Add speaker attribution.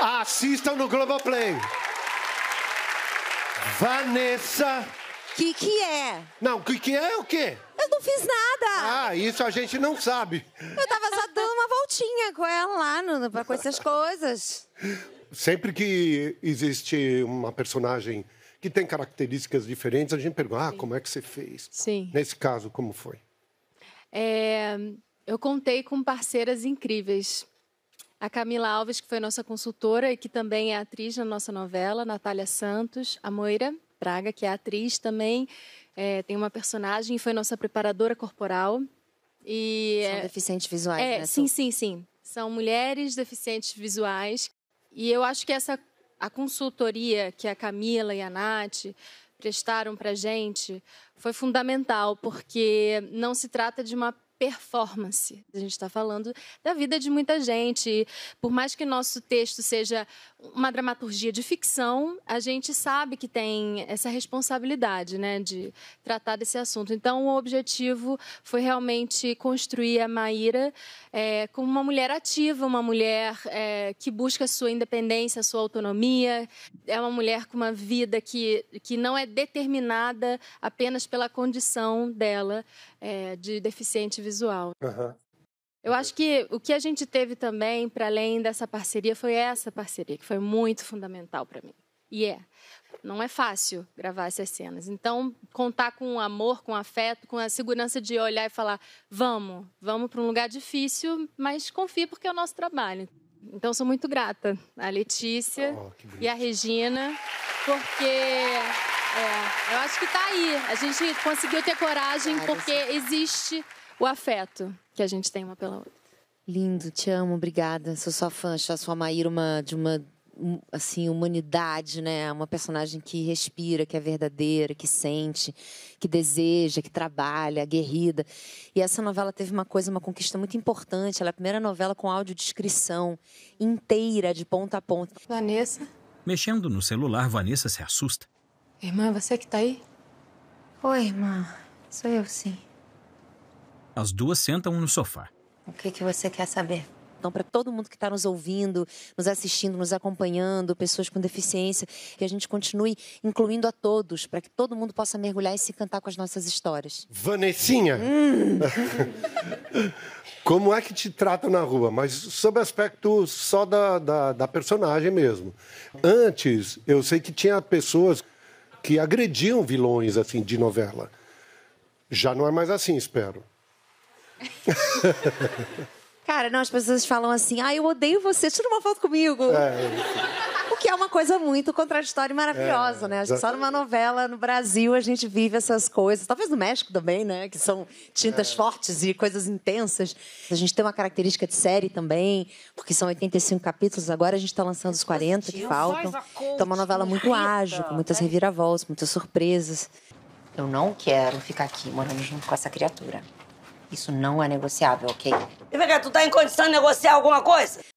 Speaker 1: Assistam no Globoplay. Vanessa. O que, que é? Não, o que, que é o quê? Eu não fiz nada. Ah, isso a gente não sabe.
Speaker 2: Eu tava só dando uma voltinha com ela lá no, com essas coisas.
Speaker 1: Sempre que existe uma personagem que tem características diferentes, a gente pergunta, ah, como é que você fez? Sim. Nesse caso, como foi?
Speaker 3: É, eu contei com parceiras incríveis a Camila Alves, que foi nossa consultora e que também é atriz na nossa novela, Natália Santos, a Moira Braga, que é atriz também, é, tem uma personagem, e foi nossa preparadora corporal. E, São é, deficientes
Speaker 2: visuais, é, né? Sim,
Speaker 3: sim, sim. São mulheres deficientes visuais. E eu acho que essa a consultoria que a Camila e a Nath prestaram para gente foi fundamental, porque não se trata de uma performance. A gente está falando da vida de muita gente. Por mais que nosso texto seja uma dramaturgia de ficção, a gente sabe que tem essa responsabilidade né, de tratar desse assunto. Então, o objetivo foi realmente construir a Maíra é, como uma mulher ativa, uma mulher é, que busca sua independência, sua autonomia. É uma mulher com uma vida que, que não é determinada apenas pela condição dela, é, de deficiente visual. Uhum. Eu acho que o que a gente teve também, para além dessa parceria, foi essa parceria, que foi muito fundamental para mim. E yeah. é. Não é fácil gravar essas cenas. Então, contar com amor, com afeto, com a segurança de olhar e falar: vamos, vamos para um lugar difícil, mas confie porque é o nosso trabalho. Então, sou muito grata à Letícia oh, e à Regina, porque é, eu acho que tá aí. A gente conseguiu ter coragem porque existe o afeto que a gente tem uma pela outra.
Speaker 2: Lindo, te amo, obrigada. Sou sua fã, acho a sua Maíra uma de uma assim, humanidade, né? Uma personagem que respira, que é verdadeira, que sente, que deseja, que trabalha, aguerrida. E essa novela teve uma coisa, uma conquista muito importante. Ela é a primeira novela com audiodescrição inteira, de ponta a ponta. Vanessa?
Speaker 3: Mexendo no celular, Vanessa se assusta.
Speaker 2: Irmã, você que tá aí? Oi, irmã. Sou eu, sim.
Speaker 3: As duas sentam no sofá.
Speaker 2: O que, que você quer saber? Então, para todo mundo que está nos ouvindo, nos assistindo, nos acompanhando, pessoas com deficiência, que a gente continue incluindo a todos, para que todo mundo possa mergulhar e se cantar com as nossas histórias.
Speaker 1: Vanessinha! Hum. Como é que te tratam na rua? Mas sob aspecto só da, da, da personagem mesmo. Antes, eu sei que tinha pessoas que agrediam vilões assim de novela. Já não é mais assim, espero.
Speaker 2: Cara, não, as pessoas falam assim: ah, eu odeio você, tira uma foto comigo.
Speaker 1: É
Speaker 2: que é uma coisa muito contraditória e maravilhosa, é, né? Acho que só numa novela no Brasil a gente vive essas coisas. Talvez no México também, né? Que são tintas é. fortes e coisas intensas. A gente tem uma característica de série também, porque são 85 capítulos. Agora a gente está lançando os 40 que faltam. Então é uma novela muito ágil, com muitas é. reviravoltas, muitas surpresas. Eu não quero ficar aqui morando junto com essa criatura. Isso não é negociável, ok? E vem cá, tu tá em condição de negociar alguma coisa?